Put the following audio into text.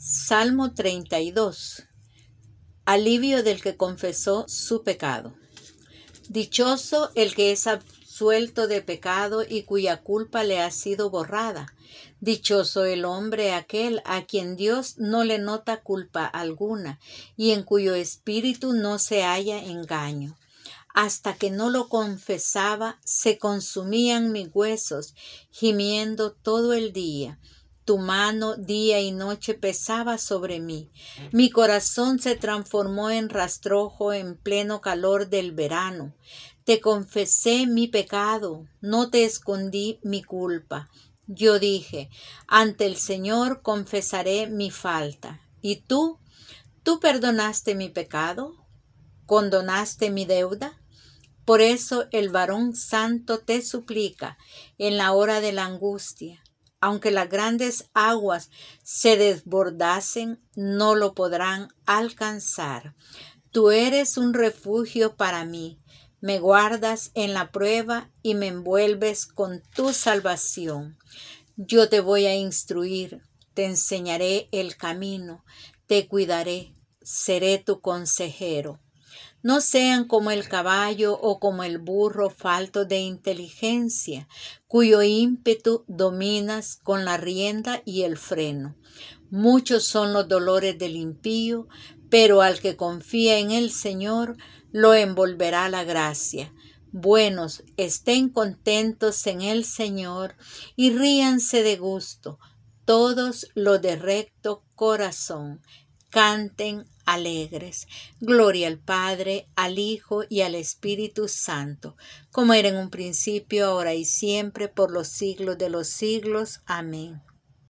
Salmo 32. Alivio del que confesó su pecado. Dichoso el que es absuelto de pecado y cuya culpa le ha sido borrada. Dichoso el hombre aquel a quien Dios no le nota culpa alguna y en cuyo espíritu no se halla engaño. Hasta que no lo confesaba, se consumían mis huesos, gimiendo todo el día. Tu mano día y noche pesaba sobre mí. Mi corazón se transformó en rastrojo en pleno calor del verano. Te confesé mi pecado, no te escondí mi culpa. Yo dije, ante el Señor confesaré mi falta. ¿Y tú? ¿Tú perdonaste mi pecado? ¿Condonaste mi deuda? Por eso el varón santo te suplica en la hora de la angustia. Aunque las grandes aguas se desbordasen, no lo podrán alcanzar. Tú eres un refugio para mí. Me guardas en la prueba y me envuelves con tu salvación. Yo te voy a instruir, te enseñaré el camino, te cuidaré, seré tu consejero. No sean como el caballo o como el burro falto de inteligencia, cuyo ímpetu dominas con la rienda y el freno. Muchos son los dolores del impío, pero al que confía en el Señor lo envolverá la gracia. Buenos, estén contentos en el Señor y ríanse de gusto todos lo de recto corazón canten alegres. Gloria al Padre, al Hijo y al Espíritu Santo, como era en un principio, ahora y siempre, por los siglos de los siglos. Amén.